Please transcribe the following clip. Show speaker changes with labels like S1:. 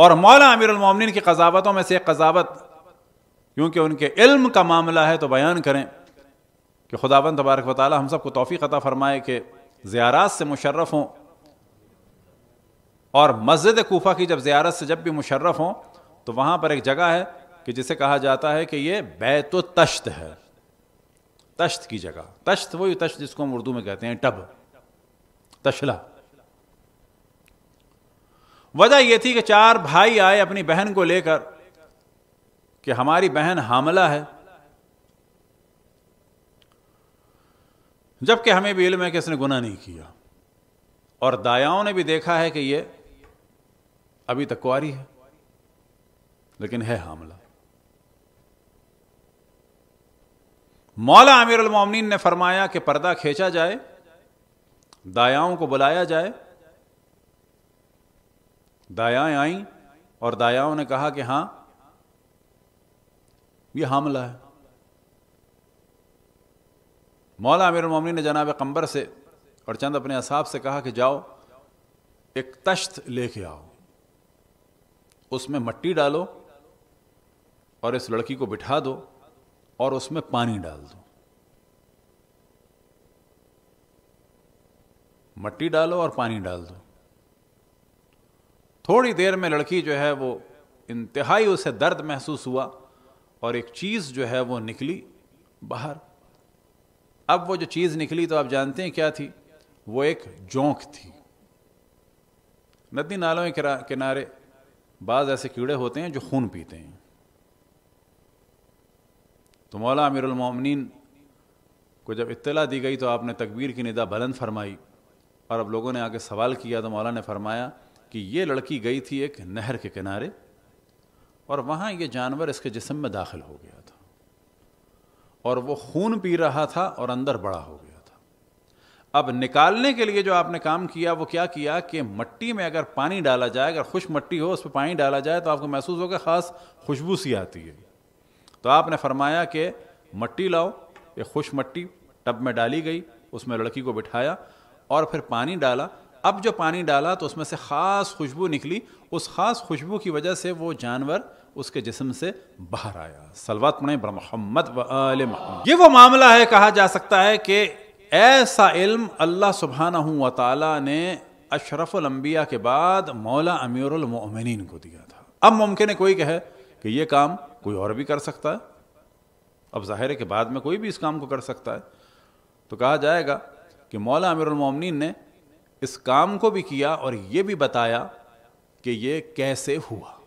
S1: और मौला अमीरमिन की कजावतों में से एक कजावत क्योंकि उनके इल्म का मामला है तो बयान करें कि खुदाबंद तबारक वाली हम सबको तोफ़ी अता फ़रमाए कि ज़्यारत से मुशर्रफ हों और मस्जिद कोफा की जब ज़्यारत से जब भी मुशर्रफ हों तो वहाँ पर एक जगह है कि जिसे कहा जाता है कि ये बैत तश्त है तश्त की जगह तश्त वही तश्त जिसको हम उर्दू में कहते हैं टब तशला वजह यह थी कि चार भाई आए अपनी बहन को लेकर कि हमारी बहन हामला है जबकि हमें भी इल्म है कि इसने गुना नहीं किया और दायाओं ने भी देखा है कि यह अभी तक कुआरी है लेकिन है हामला मौला आमिर ने फरमाया कि पर्दा खींचा जाए दायाओं को बुलाया जाए दायाएं आई और दायाओं ने कहा कि हाँ यह हमला है मौला अमीर मोमिन ने जनाब कंबर से और चंद अपने असाब से कहा कि जाओ एक तश्त लेके आओ उसमें मट्टी डालो और इस लड़की को बिठा दो और उसमें पानी डाल दो मट्टी डालो और पानी डाल दो थोड़ी देर में लड़की जो है वो इंतहाई उसे दर्द महसूस हुआ और एक चीज़ जो है वो निकली बाहर अब वो जो चीज़ निकली तो आप जानते हैं क्या थी वो एक जोंक थी नदी नालों के किनारे बाज ऐसे कीड़े होते हैं जो खून पीते हैं तो मौला अमीरमिन को जब इत्तला दी गई तो आपने तकबीर की निदा बुलंद फरमाई और अब लोगों ने आके सवाल किया तो मौला ने फरमाया कि ये लड़की गई थी एक नहर के किनारे और वहाँ ये जानवर इसके जिसम में दाखिल हो गया था और वो खून पी रहा था और अंदर बड़ा हो गया था अब निकालने के लिए जो आपने काम किया वो क्या किया कि मट्टी में अगर पानी डाला जाए अगर खुश मट्टी हो उस पर पानी डाला जाए तो आपको महसूस होगा ख़ास खुशबू सी आती है तो आपने फरमाया कि मट्टी लाओ ये खुश मट्टी टब में डाली गई उसमें लड़की को बिठाया और फिर पानी डाला अब जो पानी डाला तो उसमें से ख़ास खुशबू निकली उस ख़ास खुशबू की वजह से वो जानवर उसके जिसम से बाहर आया सलवात पढ़े मोहम्मद मोहम्मद ये वो मामला है कहा जा सकता है कि ऐसा इल्म अल्लाह सुबहाना हूँ वाली ने अशरफुलंबिया के बाद मौला अमीरमिन को दिया था अब मुमकिन है कोई कहे कि ये काम कोई और भी कर सकता है अब जाहिर है कि बाद में कोई भी इस काम को कर सकता है तो कहा जाएगा कि मौला अमीरमिन ने इस काम को भी किया और ये भी बताया कि ये कैसे हुआ